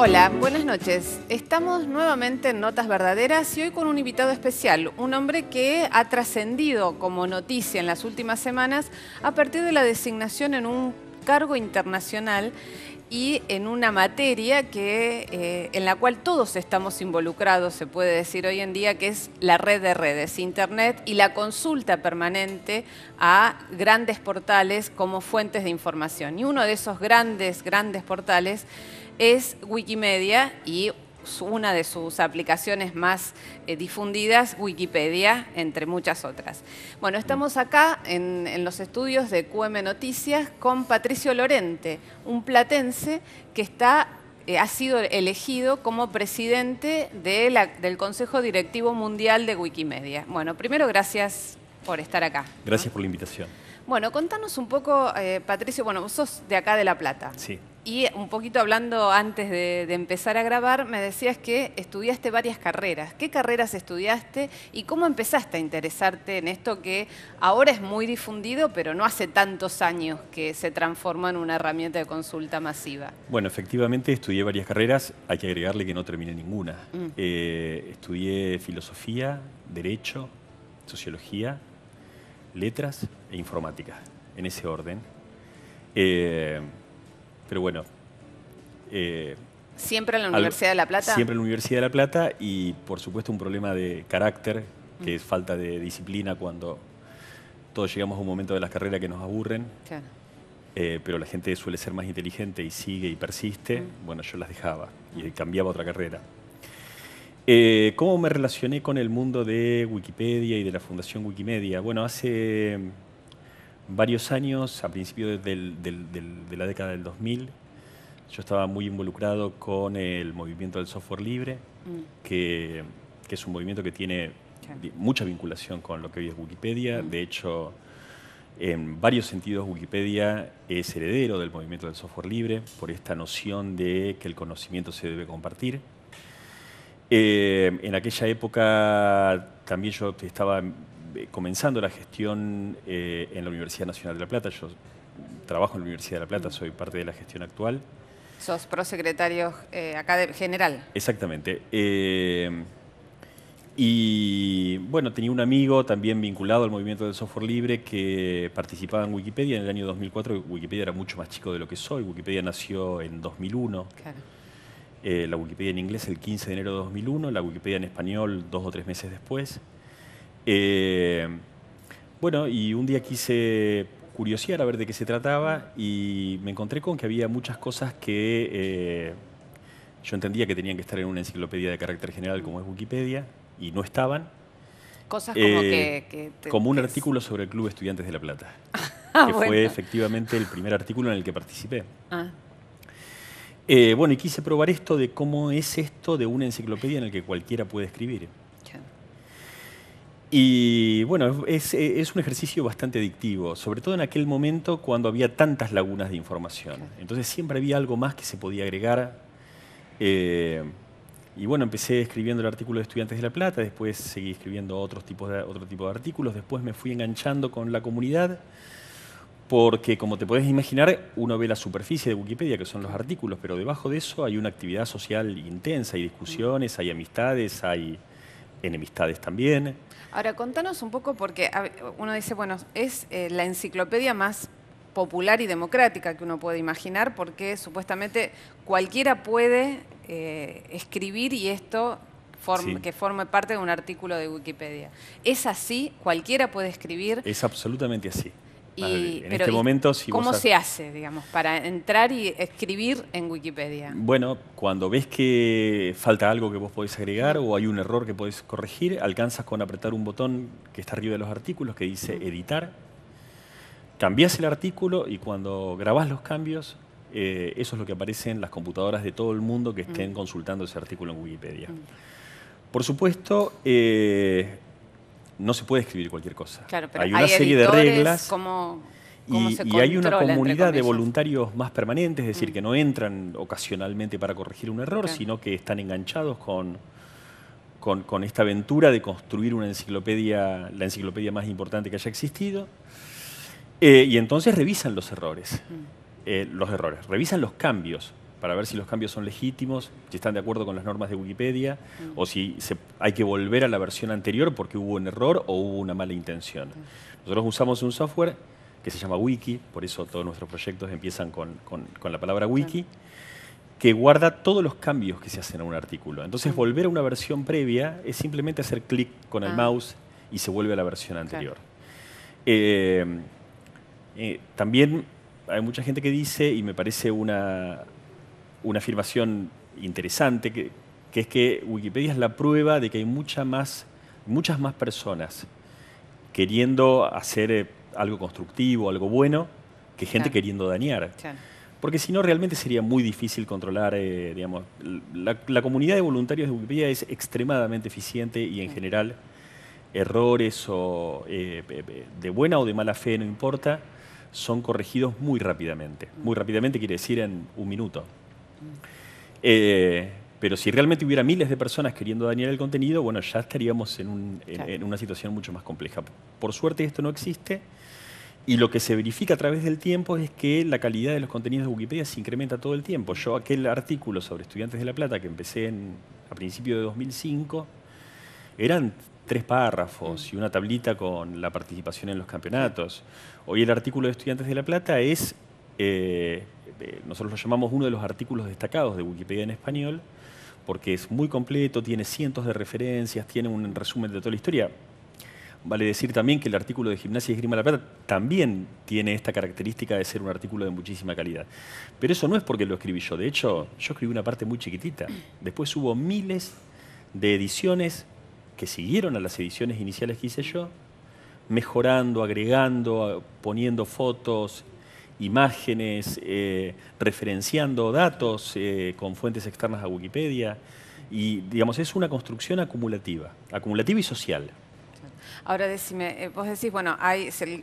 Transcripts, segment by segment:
Hola, buenas noches. Estamos nuevamente en Notas Verdaderas y hoy con un invitado especial, un hombre que ha trascendido como noticia en las últimas semanas a partir de la designación en un cargo internacional y en una materia que, eh, en la cual todos estamos involucrados, se puede decir hoy en día, que es la red de redes, Internet y la consulta permanente a grandes portales como fuentes de información. Y uno de esos grandes, grandes portales es Wikimedia y una de sus aplicaciones más eh, difundidas, Wikipedia, entre muchas otras. Bueno, estamos acá en, los estudios de QM Noticias con Patricio Lorente, un platense que está, eh, ha sido elegido como presidente de la, del Consejo Directivo Mundial de Wikimedia. Bueno, primero gracias por estar acá. Gracias por la invitación. Bueno, contanos un poco, eh, Patricio, bueno, vos sos de acá de La Plata. Sí. Y un poquito hablando antes de, empezar a grabar, me decías que estudiaste varias carreras. ¿Qué carreras estudiaste y cómo empezaste a interesarte en esto que ahora es muy difundido, pero no hace tantos años que se transforma en una herramienta de consulta masiva? Bueno, efectivamente estudié varias carreras, hay que agregarle que no terminé ninguna. Mm. Eh, estudié filosofía, derecho, sociología, letras e informática, en ese orden. Eh, pero bueno. Eh, siempre en la Universidad de La Plata. Siempre en la Universidad de La Plata y por supuesto un problema de carácter, mm. que es falta de disciplina cuando todos llegamos a un momento de las carreras que nos aburren. Eh, pero la gente suele ser más inteligente y sigue y persiste. Mm. Bueno, yo las dejaba y mm. cambiaba otra carrera. Eh, ¿Cómo me relacioné con el mundo de Wikipedia y de la Fundación Wikimedia? Bueno, hace varios años, a principios de la década del 2000, yo estaba muy involucrado con el movimiento del software libre, mm. que, es un movimiento que tiene mucha vinculación con lo que hoy es Wikipedia. Mm. De hecho, en varios sentidos, Wikipedia es heredero del movimiento del software libre por esta noción de que el conocimiento se debe compartir. Eh, en aquella época también yo estaba eh, comenzando la gestión eh, en la Universidad Nacional de La Plata. Yo trabajo en la Universidad de La Plata, soy parte de la gestión actual. Sos prosecretario eh, general. Exactamente. Eh, y bueno, tenía un amigo también vinculado al movimiento del software libre que participaba en Wikipedia en el año 2004. Wikipedia era mucho más chico de lo que soy. Wikipedia nació en 2001. la Wikipedia en inglés el 15 de enero de 2001, la Wikipedia en español dos o tres meses después. Eh, bueno, y un día quise curiosear a ver de qué se trataba y me encontré con que había muchas cosas que eh, yo entendía que tenían que estar en una enciclopedia de carácter general como es Wikipedia y no estaban. Cosas como eh, que... como un artículo sobre el Club Estudiantes de La Plata, que ah, fue efectivamente el primer artículo en el que participé. Ah. bueno, y quise probar esto de cómo es esto de una enciclopedia en la que cualquiera puede escribir. Y bueno, es, un ejercicio bastante adictivo, sobre todo en aquel momento cuando había tantas lagunas de información. Entonces siempre había algo más que se podía agregar. Eh, y bueno, empecé escribiendo el artículo de Estudiantes de La Plata, después seguí escribiendo otros tipos de, otro tipo de artículos, después me fui enganchando con la comunidad, porque como te puedes imaginar, uno ve la superficie de Wikipedia, que son los artículos, pero debajo de eso hay una actividad social intensa, hay discusiones, hay amistades, hay enemistades también. Ahora, contanos un poco, porque uno dice, bueno, es eh, la enciclopedia más popular y democrática que uno puede imaginar, porque supuestamente cualquiera puede eh, escribir y esto que forme parte de un artículo de Wikipedia. ¿Es así? ¿Cualquiera puede escribir? Es absolutamente así en este momento, ¿Cómo se hace, digamos, para entrar y escribir en Wikipedia? Bueno, cuando ves que falta algo que vos podés agregar o hay un error que podés corregir, alcanzas con apretar un botón que está arriba de los artículos que dice editar. Cambias el artículo y cuando grabás los cambios, eh, eso es lo que aparece en las computadoras de todo el mundo que estén consultando ese artículo en Wikipedia. Por supuesto, eh, no se puede escribir cualquier cosa. hay una serie de reglas. y, hay una comunidad de voluntarios más permanentes, es decir, mm. que no entran ocasionalmente para corregir un error, sino que están enganchados con, con, esta aventura de construir una enciclopedia, la enciclopedia más importante que haya existido. Eh, y entonces revisan los errores, mm. eh, los errores, revisan los cambios, para ver si los cambios son legítimos, si están de acuerdo con las normas de Wikipedia mm. o si hay que volver a la versión anterior porque hubo un error o hubo una mala intención. Mm. Nosotros usamos un software que se llama Wiki, por eso todos nuestros proyectos empiezan con, la palabra Wiki, que guarda todos los cambios que se hacen a un artículo. Entonces ah. volver a una versión previa es simplemente hacer clic con el ah. mouse y se vuelve a la versión anterior. Eh, eh, también hay mucha gente que dice, y me parece una, una afirmación interesante, que, es que Wikipedia es la prueba de que hay más, muchas más personas queriendo hacer eh, algo constructivo, algo bueno, que gente queriendo dañar. Porque si no, realmente sería muy difícil controlar, eh, digamos, la, comunidad de voluntarios de Wikipedia es extremadamente eficiente y en general errores o, eh, de buena o de mala fe, no importa, son corregidos muy rápidamente. Muy rápidamente quiere decir en un minuto. Eh, pero si realmente hubiera miles de personas queriendo dañar el contenido, bueno, ya estaríamos en, una situación mucho más compleja. Por suerte esto no existe. Y lo que se verifica a través del tiempo es que la calidad de los contenidos de Wikipedia se incrementa todo el tiempo. Yo aquel artículo sobre estudiantes de La Plata que empecé a principios de 2005, eran tres párrafos y una tablita con la participación en los campeonatos. Hoy el artículo de estudiantes de La Plata es... Eh, nosotros lo llamamos uno de los artículos destacados de Wikipedia en español, porque es muy completo, tiene cientos de referencias, tiene un resumen de toda la historia. Vale decir también que el artículo de Gimnasia y Esgrima La Plata también tiene esta característica de ser un artículo de muchísima calidad. Pero eso no es porque lo escribí yo. De hecho, yo escribí una parte muy chiquitita. Después hubo miles de ediciones que siguieron a las ediciones iniciales que hice yo, mejorando, agregando, poniendo fotos, imágenes, eh, referenciando datos eh, con fuentes externas a Wikipedia. Y digamos, es una construcción acumulativa, acumulativa y social. Ahora decime, eh, vos decís, bueno,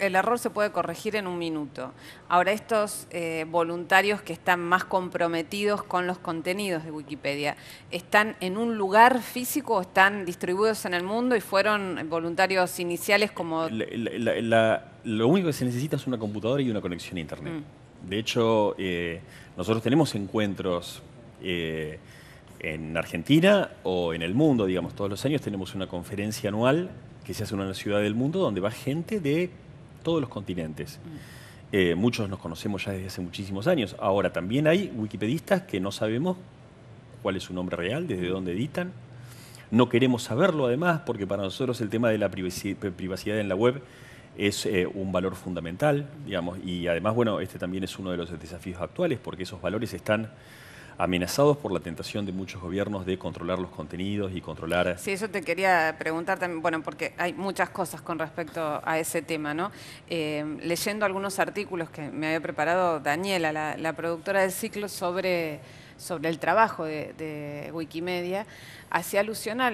el, error se puede corregir en un minuto. Ahora, estos eh, voluntarios que están más comprometidos con los contenidos de Wikipedia, ¿están en un lugar físico o están distribuidos en el mundo y fueron voluntarios iniciales como... lo único que se necesita es una computadora y una conexión a Internet. Mm. De hecho, eh, nosotros tenemos encuentros... en Argentina o en el mundo, digamos, todos los años tenemos una conferencia anual que se hace una ciudad del mundo donde va gente de todos los continentes. Mm. Eh, muchos nos conocemos ya desde hace muchísimos años. Ahora, también hay wikipedistas que no sabemos cuál es su nombre real, desde dónde editan. No queremos saberlo, además, porque para nosotros el tema de la privacidad en la web es eh, un valor fundamental, digamos. Y además, bueno, este también es uno de los desafíos actuales, porque esos valores están amenazados por la tentación de muchos gobiernos de controlar los contenidos y controlar... Sí, yo te quería preguntar también, bueno, porque hay muchas cosas con respecto a ese tema, ¿no? Eh, leyendo algunos artículos que me había preparado Daniela, la productora del ciclo, sobre sobre el trabajo de, Wikimedia, hacía alusión a,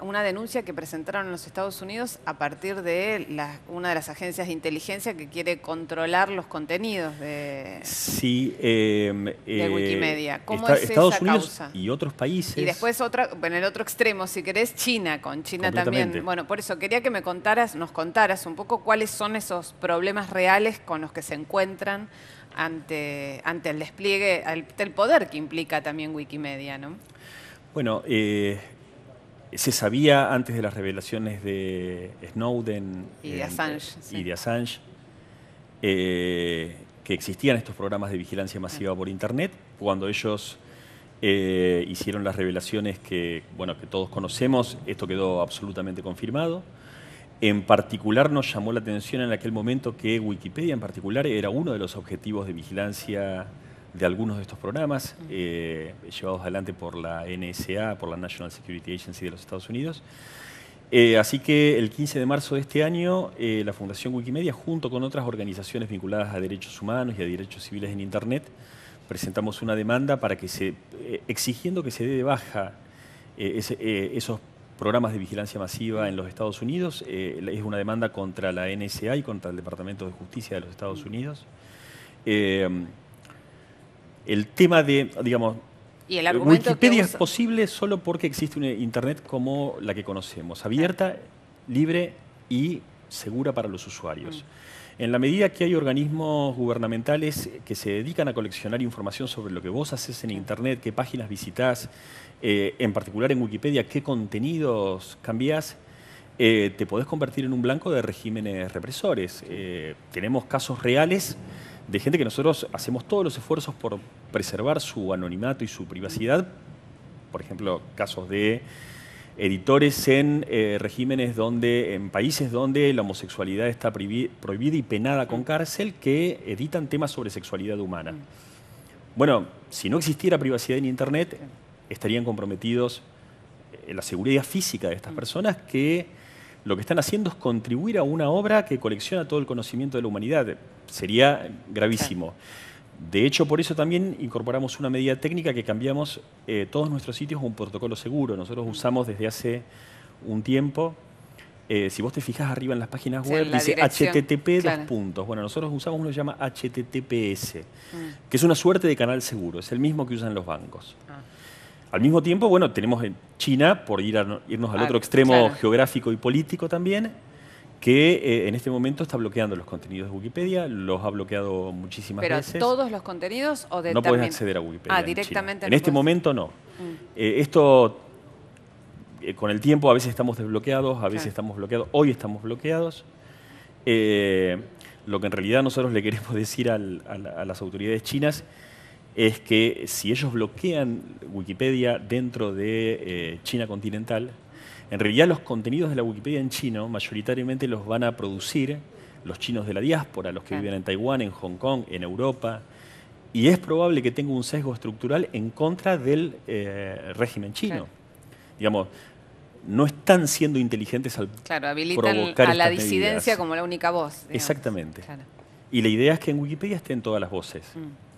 una denuncia que presentaron en los Estados Unidos a partir de una de las agencias de inteligencia que quiere controlar los contenidos de, sí, em, eh, Wikimedia. ¿Cómo Estados Unidos Y otros países. Y después otra, en el otro extremo, si querés, China, con China también. Bueno, por eso quería que me contaras, nos contaras un poco cuáles son esos problemas reales con los que se encuentran ante, ante el despliegue, del poder que implica también Wikimedia, ¿no? Bueno, eh, se sabía antes de las revelaciones de Snowden y de eh, Assange, eh, que existían estos programas de vigilancia masiva por Internet. Cuando ellos hicieron las revelaciones que, bueno, que todos conocemos, esto quedó absolutamente confirmado. En particular nos llamó la atención en aquel momento que Wikipedia en particular era uno de los objetivos de vigilancia de algunos de estos programas eh, llevados adelante por la NSA, por la National Security Agency de los Estados Unidos. Eh, así que el 15 de marzo de este año, eh, la Fundación Wikimedia, junto con otras organizaciones vinculadas a derechos humanos y a derechos civiles en Internet, presentamos una demanda para que se, exigiendo que se dé de baja esos programas de vigilancia masiva en los Estados Unidos. es una demanda contra la NSA y contra el Departamento de Justicia de los Estados Unidos el tema de, digamos, Wikipedia es posible solo porque existe una Internet como la que conocemos, abierta, libre y segura para los usuarios. Mm. En la medida que hay organismos gubernamentales que se dedican a coleccionar información sobre lo que vos haces en Internet, qué páginas visitas, eh, en particular en Wikipedia, qué contenidos cambias, eh, te podés convertir en un blanco de regímenes represores. Eh, tenemos casos reales de gente que nosotros hacemos todos los esfuerzos por preservar su anonimato y su privacidad. Por ejemplo, casos de editores en eh, regímenes donde, en países donde la homosexualidad está prohibida y penada con cárcel, que editan temas sobre sexualidad humana. Bueno, si no existiera privacidad en Internet, estarían comprometidos eh, la seguridad física de estas mm. personas que lo que están haciendo es contribuir a una obra que colecciona todo el conocimiento de la humanidad. Sería gravísimo. De hecho, por eso también incorporamos una medida técnica que cambiamos eh, todos nuestros sitios a un protocolo seguro. Nosotros usamos desde hace un tiempo, eh, si vos te fijas arriba en las páginas web, dice HTTP dos puntos. Bueno, nosotros usamos uno que se llama HTTPS, mm. que es una suerte de canal seguro, es el mismo que usan los bancos. Ah. Al mismo tiempo, bueno, tenemos en China, por irnos al ah, otro extremo geográfico y político también, que eh, en este momento está bloqueando los contenidos de Wikipedia, los ha bloqueado muchísimas veces. ¿Pero todos los contenidos o de No acceder a Wikipedia. Ah, directamente. En, este momento no. Mm. Eh, esto, eh, con el tiempo, a veces estamos desbloqueados, a veces estamos bloqueados, hoy estamos bloqueados. lo que en realidad nosotros le queremos decir a las autoridades chinas es que si ellos bloquean Wikipedia dentro de eh, China continental, en realidad los contenidos de la Wikipedia en chino mayoritariamente los van a producir los chinos de la diáspora, los que viven en Taiwán, en Hong Kong, en Europa, y es probable que tenga un sesgo estructural en contra del eh, régimen chino. Digamos, no están siendo inteligentes al Claro, provocar a la disidencia como la única voz. Exactamente. Y la idea es que en Wikipedia estén todas las voces. Mm.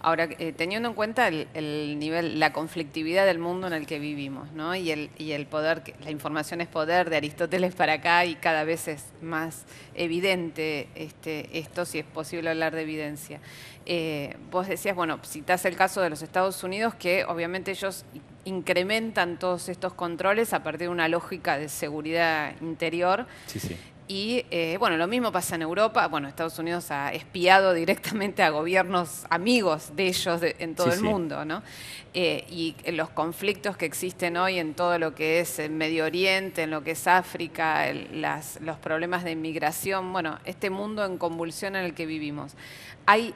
Ahora, eh, teniendo en cuenta el, nivel, la conflictividad del mundo en el que vivimos, ¿no? Y el, y el poder, la información es poder de Aristóteles para acá y cada vez es más evidente este, esto, si es posible hablar de evidencia. Eh, vos decías, bueno, citás el caso de los Estados Unidos, que obviamente ellos incrementan todos estos controles a partir de una lógica de seguridad interior. Sí, sí. Y eh, bueno, lo mismo pasa en Europa. Bueno, Estados Unidos ha espiado directamente a gobiernos amigos de ellos en todo el mundo, ¿no? Eh, y los conflictos que existen hoy en todo lo que es el eh, Medio Oriente, en lo que es África, los problemas de inmigración, bueno, este mundo en convulsión en el que vivimos. Hay,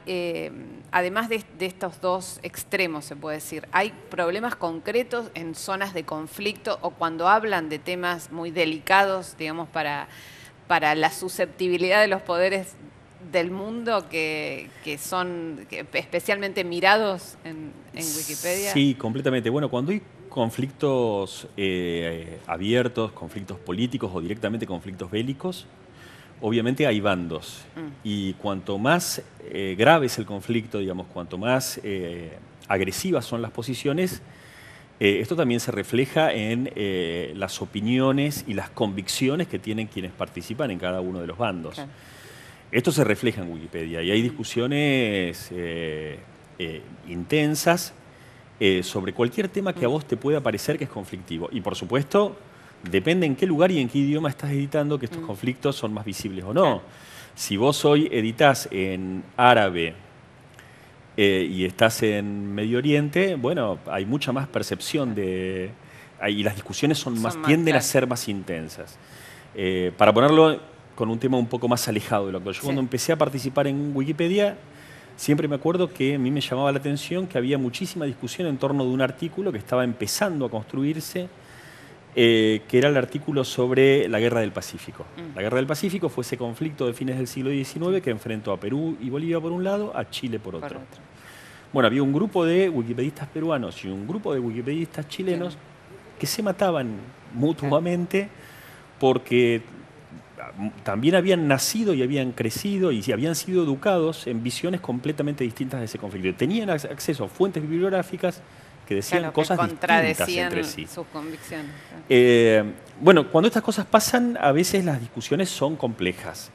además de estos dos extremos, se puede decir, hay problemas concretos en zonas de conflicto o cuando hablan de temas muy delicados, digamos, para para la susceptibilidad de los poderes del mundo que, son especialmente mirados en, en, Wikipedia? Sí, completamente. Bueno, cuando hay conflictos eh, abiertos, conflictos políticos o directamente conflictos bélicos, obviamente hay bandos. Mm. Y cuanto más eh, grave es el conflicto, digamos, cuanto más eh, agresivas son las posiciones, eh, esto también se refleja en eh, las opiniones y las convicciones que tienen quienes participan en cada uno de los bandos. Esto se refleja en Wikipedia y hay discusiones eh, intensas sobre cualquier tema que a vos te pueda parecer que es conflictivo. Y por supuesto, depende en qué lugar y en qué idioma estás editando que estos mm. conflictos son más visibles o no. Si vos hoy editas en árabe, eh, y estás en Medio Oriente, bueno, hay mucha más percepción de... y las discusiones son, más, tienden a ser más intensas. Eh, para ponerlo con un tema un poco más alejado de lo actual. Yo cuando empecé a participar en Wikipedia, siempre me acuerdo que a mí me llamaba la atención que había muchísima discusión en torno de un artículo que estaba empezando a construirse eh, que era el artículo sobre la Guerra del Pacífico. Mm. La Guerra del Pacífico fue ese conflicto de fines del siglo XIX que enfrentó a Perú y Bolivia por un lado, a Chile por otro. Bueno, había un grupo de wikipedistas peruanos y un grupo de wikipedistas chilenos que se mataban mutuamente porque ah, también habían nacido y habían crecido y habían sido educados en visiones completamente distintas de ese conflicto. Tenían acceso a fuentes bibliográficas que decían cosas distintas eh, bueno, cuando estas cosas pasan, a veces las discusiones son complejas,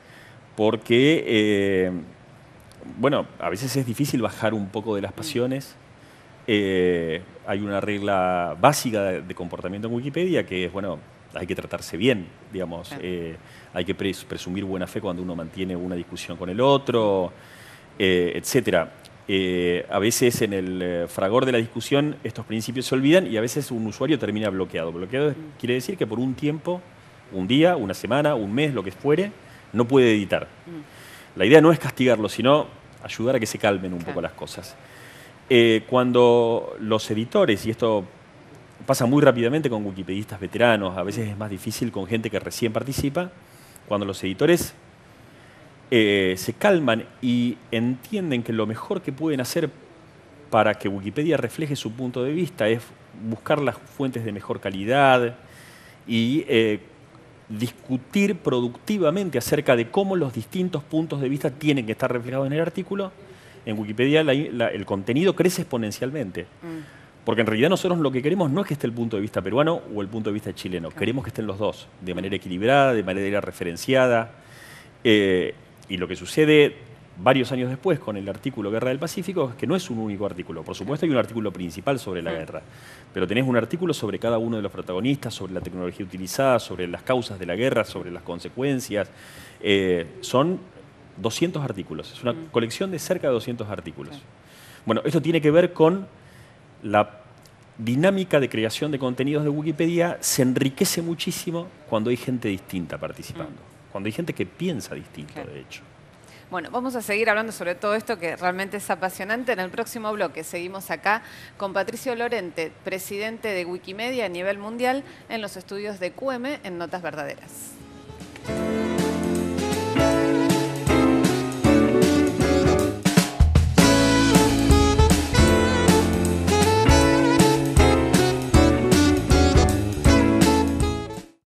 porque, eh, bueno, a veces es difícil bajar un poco de las mm. pasiones. Eh, hay una regla básica de, comportamiento en Wikipedia que es, bueno, hay que tratarse bien, digamos, hay que presumir buena fe cuando uno mantiene una discusión con el otro, etcétera. Eh, a veces en el eh, fragor de la discusión estos principios se olvidan y a veces un usuario termina bloqueado. Bloqueado mm. quiere decir que por un tiempo, un día, una semana, un mes, lo que fuere, no puede editar. Mm. La idea no es castigarlo, sino ayudar a que se calmen un poco las cosas. Eh, cuando los editores, y esto pasa muy rápidamente con wikipedistas veteranos, a veces es más difícil con gente que recién participa, cuando los editores eh, se calman y entienden que lo mejor que pueden hacer para que Wikipedia refleje su punto de vista es buscar las fuentes de mejor calidad y eh, discutir productivamente acerca de cómo los distintos puntos de vista tienen que estar reflejados en el artículo, en Wikipedia el contenido crece exponencialmente. Mm. Porque en realidad nosotros lo que queremos no es que esté el punto de vista peruano o el punto de vista chileno, queremos que estén los dos, de manera equilibrada, de manera referenciada. Eh, y lo que sucede varios años después con el artículo Guerra del Pacífico es que no es un único artículo. Por supuesto hay un artículo principal sobre la guerra, pero tenés un artículo sobre cada uno de los protagonistas, sobre la tecnología utilizada, sobre las causas de la guerra, sobre las consecuencias. Eh, son 200 artículos, es una mm. colección de cerca de 200 artículos. Bueno, esto tiene que ver con la dinámica de creación de contenidos de Wikipedia, se enriquece muchísimo cuando hay gente distinta participando. Mm. Donde hay gente que piensa distinto, de hecho. Bueno, vamos a seguir hablando sobre todo esto que realmente es apasionante. En el próximo bloque seguimos acá con Patricio Lorente, presidente de Wikimedia a nivel mundial, en los estudios de QM en Notas Verdaderas.